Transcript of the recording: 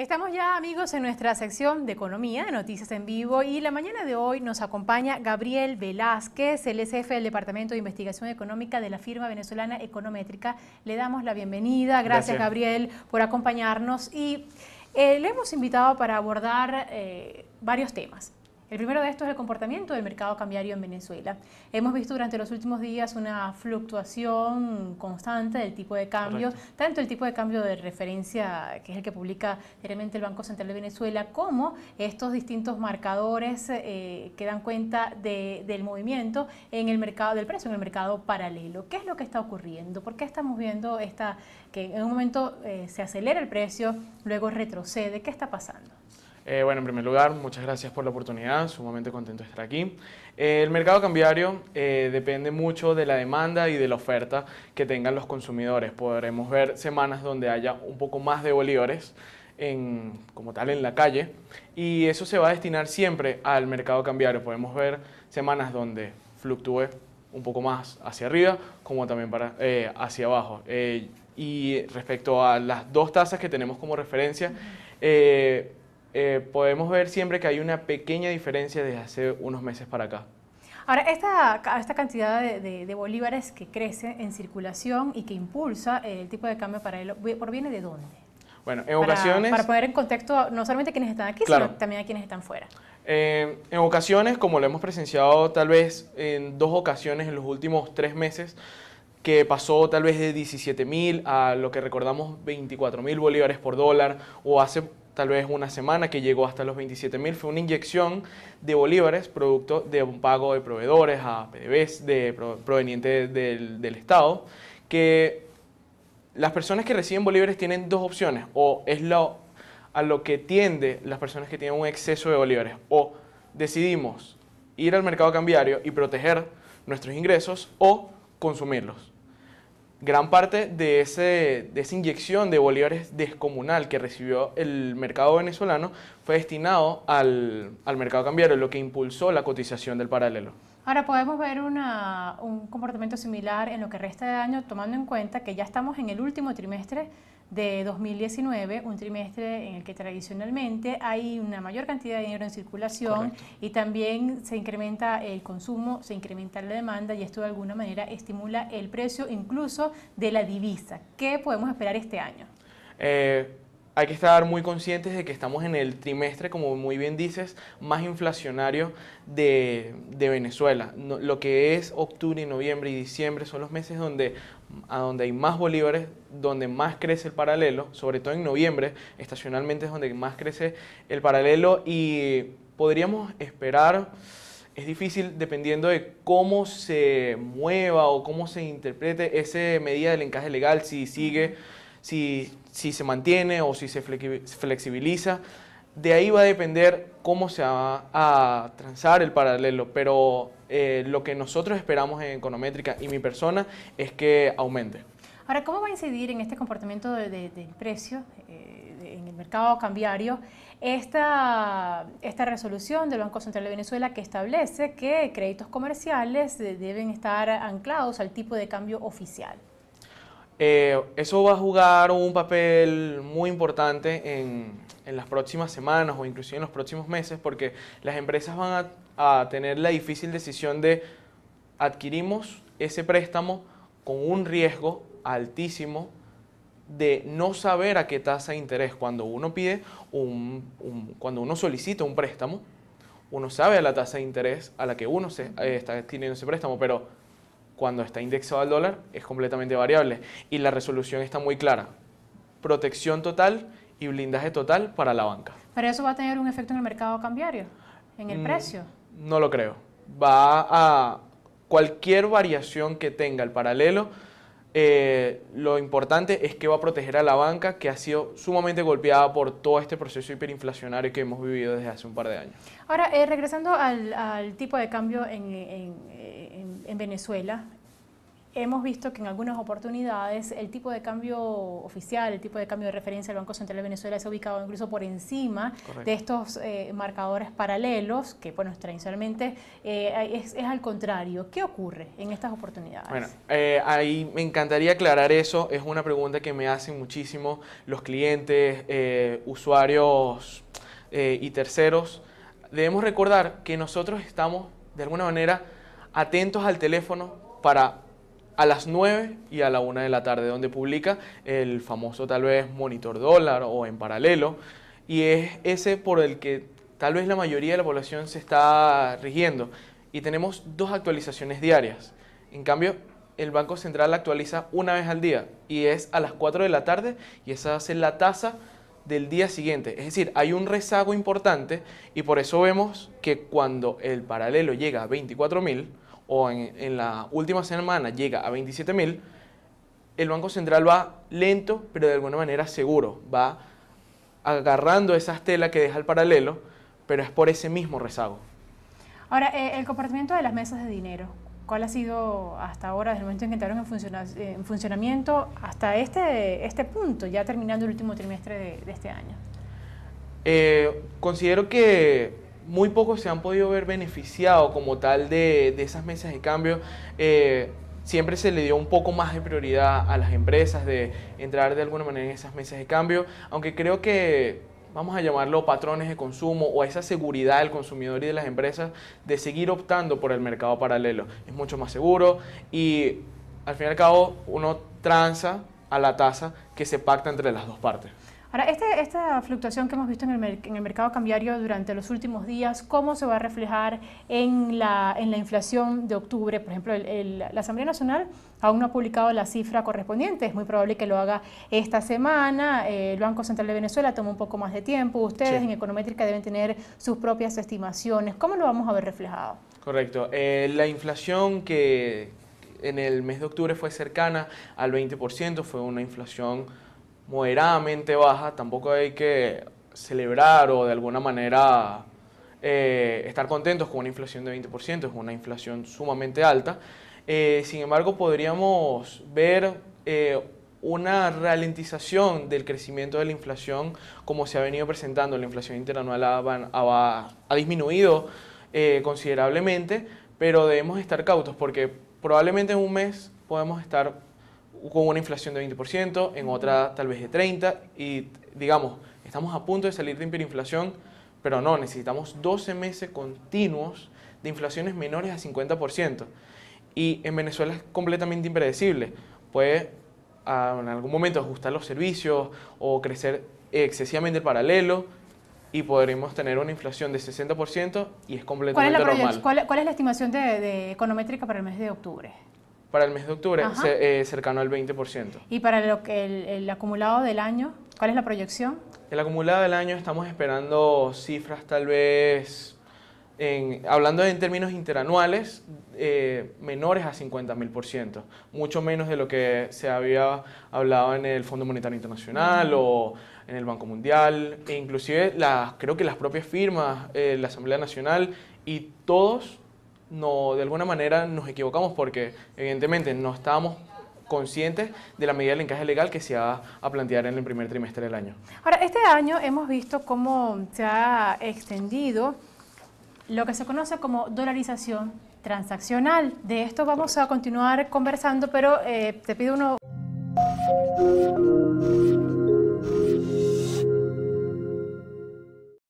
Estamos ya amigos en nuestra sección de economía, de noticias en vivo y la mañana de hoy nos acompaña Gabriel Velázquez, el SF del Departamento de Investigación Económica de la firma venezolana Econométrica. Le damos la bienvenida, gracias, Gabriel por acompañarnos y eh, le hemos invitado para abordar eh, varios temas. El primero de estos es el comportamiento del mercado cambiario en Venezuela. Hemos visto durante los últimos días una fluctuación constante del tipo de cambio, tanto el tipo de cambio de referencia, que es el que publica diariamente el Banco Central de Venezuela, como estos distintos marcadores eh, que dan cuenta del movimiento en el mercado del precio, en el mercado paralelo. ¿Qué es lo que está ocurriendo? ¿Por qué estamos viendo esta que en un momento eh, se acelera el precio, luego retrocede? ¿Qué está pasando? Eh, bueno, en primer lugar, muchas gracias por la oportunidad, sumamente contento de estar aquí. Eh, el mercado cambiario eh, depende mucho de la demanda y de la oferta que tengan los consumidores. Podremos ver semanas donde haya un poco más de bolívares como tal en la calle y eso se va a destinar siempre al mercado cambiario. Podemos ver semanas donde fluctúe un poco más hacia arriba como también para, hacia abajo. y respecto a las dos tasas que tenemos como referencia, eh, podemos ver siempre que hay una pequeña diferencia desde hace unos meses para acá. Ahora, esta, esta cantidad de, bolívares que crece en circulación y que impulsa eh, el tipo de cambio paralelo, por viene de dónde? Bueno, en ocasiones... Para poner en contexto no solamente a quienes están aquí, sino también a quienes están fuera. Eh, en ocasiones, como lo hemos presenciado tal vez en dos ocasiones en los últimos tres meses, que pasó tal vez de 17 mil a lo que recordamos 24 mil bolívares por dólar, o hace tal vez una semana que llegó hasta los 27 mil, fue una inyección de bolívares producto de un pago de proveedores a PDVs de, del, Estado, que las personas que reciben bolívares tienen dos opciones, o es a lo que tiende las personas que tienen un exceso de bolívares, o decidimos ir al mercado cambiario y proteger nuestros ingresos o consumirlos gran parte de, ese, de esa inyección de bolívares descomunal que recibió el mercado venezolano fue destinado al, al mercado cambiario, lo que impulsó la cotización del paralelo. Ahora podemos ver una, un comportamiento similar en lo que resta de año, tomando en cuenta que ya estamos en el último trimestre de 2019, un trimestre en el que tradicionalmente hay una mayor cantidad de dinero en circulación y también se incrementa el consumo, se incrementa la demanda y esto de alguna manera estimula el precio incluso de la divisa. ¿Qué podemos esperar este año? Eh, hay que estar muy conscientes de que estamos en el trimestre, como muy bien dices, más inflacionario de, Venezuela. lo que es octubre, noviembre y diciembre son los meses donde, a donde hay más bolívares, donde más crece el paralelo, sobre todo en noviembre, estacionalmente es donde más crece el paralelo y podríamos esperar... Es difícil dependiendo de cómo se mueva o cómo se interprete esa medida del encaje legal, si sigue si, se mantiene o si se flexibiliza. De ahí va a depender cómo se va a transar el paralelo, pero eh, lo que nosotros esperamos en Econométrica y mi persona es que aumente. Ahora, ¿cómo va a incidir en este comportamiento de, del precio eh, en el mercado cambiario esta resolución del Banco Central de Venezuela que establece que créditos comerciales deben estar anclados al tipo de cambio oficial? Eh, eso va a jugar un papel muy importante en, las próximas semanas o incluso en los próximos meses porque las empresas van a, tener la difícil decisión de adquirimos ese préstamo con un riesgo altísimo de no saber a qué tasa de interés. Cuando uno pide, un, cuando uno solicita un préstamo, uno sabe a la tasa de interés a la que uno eh, está adquiriendo ese préstamo, pero cuando está indexado al dólar es completamente variable. Y la resolución está muy clara. Protección total y blindaje total para la banca. ¿Pero eso va a tener un efecto en el mercado cambiario? ¿En el mm, precio? No lo creo. Va a cualquier variación que tenga el paralelo eh, lo importante es que va a proteger a la banca que ha sido sumamente golpeada por todo este proceso hiperinflacionario que hemos vivido desde hace un par de años. Ahora, eh, regresando al, tipo de cambio en Venezuela, Hemos visto que en algunas oportunidades el tipo de cambio oficial, el tipo de cambio de referencia del Banco Central de Venezuela se ha ubicado incluso por encima de estos eh, marcadores paralelos, que bueno, tradicionalmente eh, es, al contrario. ¿Qué ocurre en estas oportunidades? Bueno, eh, ahí me encantaría aclarar eso. Es una pregunta que me hacen muchísimo los clientes, usuarios y terceros. Debemos recordar que nosotros estamos, de alguna manera, atentos al teléfono para a las 9 y a la 1 de la tarde, donde publica el famoso tal vez Monitor Dólar o en paralelo, y es ese por el que tal vez la mayoría de la población se está rigiendo. Y tenemos dos actualizaciones diarias. En cambio, el Banco Central actualiza una vez al día y es a las 4 de la tarde y esa hace la tasa del día siguiente. Es decir, hay un rezago importante y por eso vemos que cuando el paralelo llega a 24.000, o en, la última semana llega a 27 mil, el Banco Central va lento, pero de alguna manera seguro, va agarrando esas telas que deja el paralelo, pero es por ese mismo rezago. Ahora, eh, el comportamiento de las mesas de dinero, ¿cuál ha sido hasta ahora, desde el momento en que entraron en, funcionamiento, hasta este, este punto, ya terminando el último trimestre de, este año? Eh, considero que muy pocos se han podido ver beneficiados como tal de, esas mesas de cambio. Eh, siempre se le dio un poco más de prioridad a las empresas de entrar de alguna manera en esas mesas de cambio, aunque creo que vamos a llamarlo patrones de consumo o esa seguridad del consumidor y de las empresas de seguir optando por el mercado paralelo. Es mucho más seguro y al fin y al cabo uno tranza a la tasa que se pacta entre las dos partes. Ahora, este, esta fluctuación que hemos visto en el, mercado cambiario durante los últimos días, ¿cómo se va a reflejar en la, en la inflación de octubre? Por ejemplo, la Asamblea Nacional aún no ha publicado la cifra correspondiente, es muy probable que lo haga esta semana, eh, el Banco Central de Venezuela toma un poco más de tiempo, ustedes en Econométrica deben tener sus propias estimaciones, ¿cómo lo vamos a ver reflejado? Correcto, eh, la inflación que en el mes de octubre fue cercana al 20%, fue una inflación moderadamente baja, tampoco hay que celebrar o de alguna manera eh, estar contentos con una inflación de 20%, es una inflación sumamente alta. Eh, sin embargo, podríamos ver eh, una ralentización del crecimiento de la inflación como se ha venido presentando. La inflación interanual ha, ha disminuido considerablemente, pero debemos estar cautos porque probablemente en un mes podemos estar con una inflación de 20%, en otra tal vez de 30%, y digamos, estamos a punto de salir de hiperinflación, pero no, necesitamos 12 meses continuos de inflaciones menores a 50%. Y en Venezuela es completamente impredecible. Puede en algún momento ajustar los servicios o crecer excesivamente paralelo y podremos tener una inflación de 60% y es completamente ¿Cuál es la ¿Cuál, es la estimación de econométrica para el mes de octubre? Para el mes de octubre, eh, cercano al 20%. ¿Y para lo que el, acumulado del año, cuál es la proyección? El acumulado del año estamos esperando cifras tal vez, hablando en términos interanuales, eh, menores a 50.000%, mucho menos de lo que se había hablado en el Fondo Monetario Internacional o en el Banco Mundial, e inclusive las, creo que las propias firmas, eh, la Asamblea Nacional y todos no, de alguna manera nos equivocamos porque evidentemente no estamos conscientes de la medida del encaje legal que se va a plantear en el primer trimestre del año. Ahora, este año hemos visto cómo se ha extendido lo que se conoce como dolarización transaccional. De esto vamos a continuar conversando, pero eh, te pido uno...